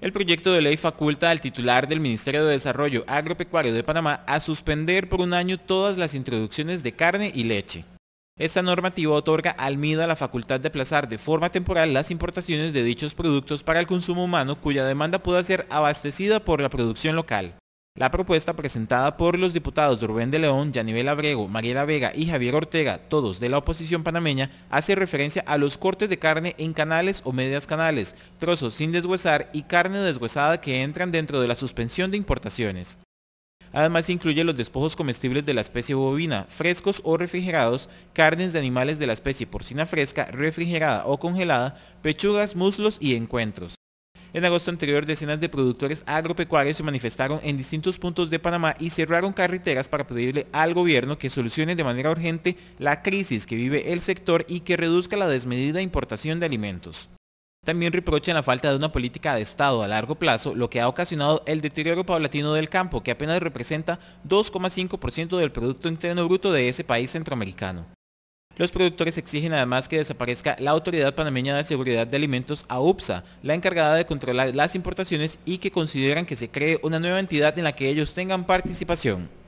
El proyecto de ley faculta al titular del Ministerio de Desarrollo Agropecuario de Panamá a suspender por un año todas las introducciones de carne y leche. Esta normativa otorga al MIDA la facultad de aplazar de forma temporal las importaciones de dichos productos para el consumo humano cuya demanda pueda ser abastecida por la producción local. La propuesta presentada por los diputados Urbén de León, Yanivel Abrego, Mariela Vega y Javier Ortega, todos de la oposición panameña, hace referencia a los cortes de carne en canales o medias canales, trozos sin deshuesar y carne deshuesada que entran dentro de la suspensión de importaciones. Además incluye los despojos comestibles de la especie bovina, frescos o refrigerados, carnes de animales de la especie porcina fresca, refrigerada o congelada, pechugas, muslos y encuentros. En agosto anterior, decenas de productores agropecuarios se manifestaron en distintos puntos de Panamá y cerraron carreteras para pedirle al gobierno que solucione de manera urgente la crisis que vive el sector y que reduzca la desmedida importación de alimentos. También reprochan la falta de una política de Estado a largo plazo, lo que ha ocasionado el deterioro paulatino del campo, que apenas representa 2,5% del Producto Interno Bruto de ese país centroamericano. Los productores exigen además que desaparezca la Autoridad Panameña de Seguridad de Alimentos, AUPSA, la encargada de controlar las importaciones y que consideran que se cree una nueva entidad en la que ellos tengan participación.